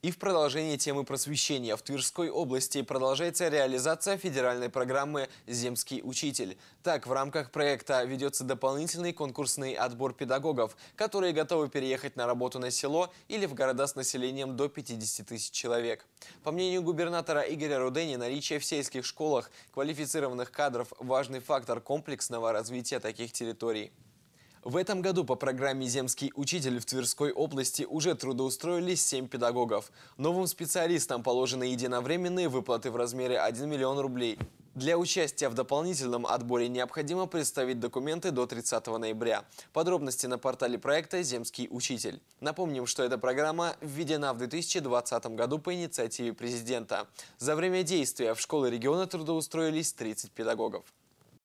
И в продолжении темы просвещения в Тверской области продолжается реализация федеральной программы «Земский учитель». Так, в рамках проекта ведется дополнительный конкурсный отбор педагогов, которые готовы переехать на работу на село или в города с населением до 50 тысяч человек. По мнению губернатора Игоря Рудени, наличие в сельских школах квалифицированных кадров – важный фактор комплексного развития таких территорий. В этом году по программе «Земский учитель» в Тверской области уже трудоустроились 7 педагогов. Новым специалистам положены единовременные выплаты в размере 1 миллион рублей. Для участия в дополнительном отборе необходимо представить документы до 30 ноября. Подробности на портале проекта «Земский учитель». Напомним, что эта программа введена в 2020 году по инициативе президента. За время действия в школы региона трудоустроились 30 педагогов.